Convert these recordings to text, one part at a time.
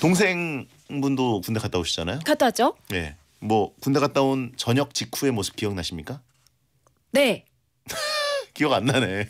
동생분도 군대 갔다 오시잖아요. 갔다 왔죠? 네. 뭐 군대 갔다 온 저녁 직후의 모습 기억나십니까? 네. 기억 안 나네.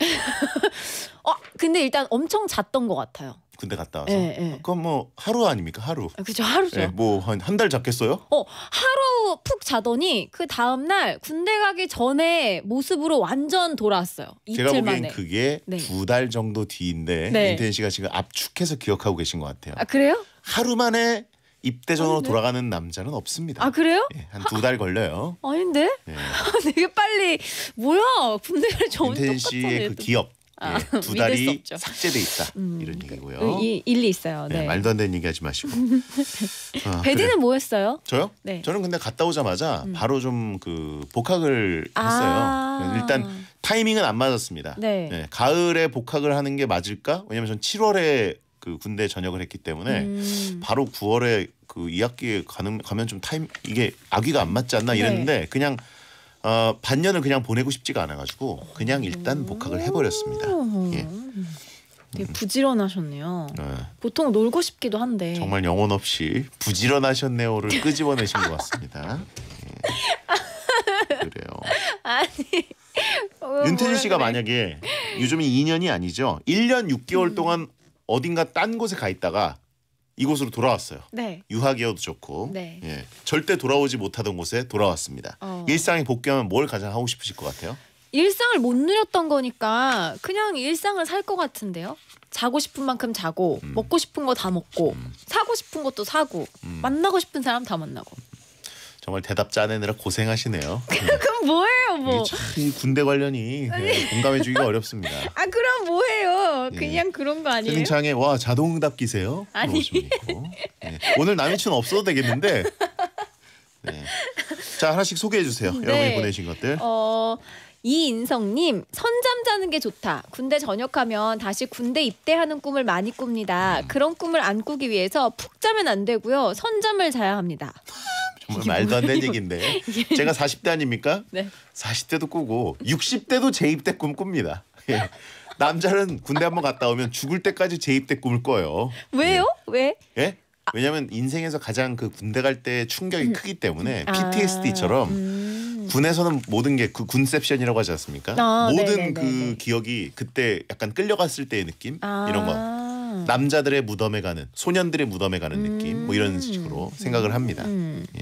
어, 근데 일단 엄청 잤던 것 같아요. 군대 갔다 와서. 네, 네. 그건 뭐 하루 아닙니까? 하루. 아, 그죠 하루죠. 네, 예, 뭐한 한 달 잤겠어요? 어, 하루 푹 자더니 그 다음 날 군대 가기 전에 모습으로 완전 돌아왔어요. 이틀 제가 보기엔 만에. 그게 네. 두달 정도 뒤인데 네. 인태현 씨가 지금 압축해서 기억하고 계신 것 같아요. 아 그래요? 하루 만에 입대 전으로 아닌데? 네. 돌아가는 남자는 없습니다. 아 그래요? 예, 한두 달 걸려요. 아, 아닌데? 예. 되게 빨리 뭐야 군대를 저인 인태현 씨의 그 기억 아, 예, 두 달이 삭제돼 있다 음, 이런 그 얘기고요. 그 이, 일리 있어요. 네. 네, 말도 안 되는 얘기하지 마시고. 아, 베디는 그래. 뭐 했어요? 저요? 네. 저는 근데 갔다 오자마자 음. 바로 좀 그 복학을 했어요. 아. 일단 타이밍은 안 맞았습니다. 네. 네. 가을에 복학을 하는 게 맞을까? 왜냐면 하전 7월에 그 군대 전역을 했기 때문에 음. 바로 9월에 그 2학기에 가는 가면 좀 타임 이게 아기가 안 맞지 않나 이랬는데 네. 그냥 어, 반년을 그냥 보내고 싶지가 않아가지고 그냥 일단 복학을 해버렸습니다. 음. 예. 되게 부지런하셨네요. 네. 보통 놀고 싶기도 한데 정말 영혼 없이 부지런하셨네요를 끄집어내신 것 같습니다. 예. 그래요. 아니. 어, 윤태진 씨가 만약에 요즘이 2년이 아니죠. 1년 6개월 음. 동안 어딘가 딴 곳에 가 있다가 이곳으로 돌아왔어요. 네. 유학이어도 좋고 네. 예, 절대 돌아오지 못하던 곳에 돌아왔습니다. 어. 일상에 복귀하면 뭘 가장 하고 싶으실 것 같아요? 일상을 못 누렸던 거니까 그냥 일상을 살 것 같은데요. 자고 싶은 만큼 자고 음. 먹고 싶은 거 다 먹고 음. 사고 싶은 것도 사고 음. 만나고 싶은 사람 다 만나고 정말 대답 짜내느라 고생하시네요. 그럼 뭐예요, 뭐? 참 군대 관련이 네, 공감해주기가 어렵습니다. 아 그럼 뭐예요? 예. 그냥 예. 그런 거 아니에요? 채팅에와 자동응답 기세요? 아니. 네. 오늘 남이춘 없어도 되겠는데. 네. 자 하나씩 소개해 주세요. 네. 여러분이 보내신 것들. 어... 이인성님 선잠 자는 게 좋다. 군대 전역하면 다시 군대 입대하는 꿈을 많이 꿉니다. 음. 그런 꿈을 안 꾸기 위해서 푹 자면 안 되고요. 선잠을 자야 합니다. 뭐 말도 안 되는 얘기인데 예. 제가 40대 아닙니까? 네. 40대도 꾸고 60대도 재입대 꿈 꿉니다. 예. 남자는 군대 한번 갔다 오면 죽을 때까지 재입대 꿈을 꿔요. 왜요? 네. 왜? 예? 왜냐하면 인생에서 가장 그 군대 갈 때 충격이 음. 크기 때문에 음. PTSD처럼 아, 음. 군에서는 모든 게 그 군셉션이라고 하지 않습니까? 아, 모든 네네네네. 네, 네, 그 네. 기억이 그때 약간 끌려갔을 때의 느낌 아. 이런 거. 음. 남자들의 무덤에 가는 소년들의 무덤에 가는 음. 느낌 뭐 이런 식으로 음. 생각을 합니다. 음. 예.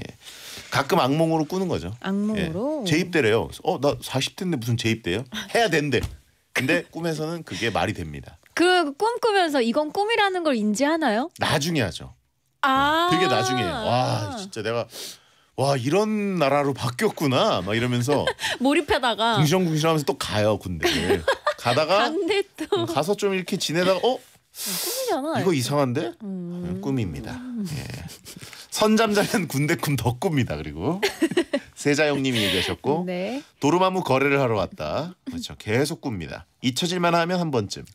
가끔 악몽으로 꾸는 거죠. 악몽으로 예. 재입대래요. 어나 40대인데 무슨 재입대요? 해야 된대. 근데 꿈에서는 그게 말이 됩니다. 그 꿈꾸면서 이건 꿈이라는 걸 인지하나요? 나중에 하죠. 아 네. 되게 나중에 와 진짜 내가 와 이런 나라로 바뀌었구나 막 이러면서 몰입하다가 궁시렁궁시렁하면서 또 가요 군대 가다가 가서 좀 이렇게 지내다가 어 음, 꿈이잖아. 이거 이상한데? 음... 꿈입니다. 음... 예. 선잠자는 군대 꿈 더 꿉니다. 그리고 세자영님이 얘기하셨고 네. 도루마무 거래를 하러 왔다. 그렇죠. 계속 꿉니다. 잊혀질만 하면 한 번쯤.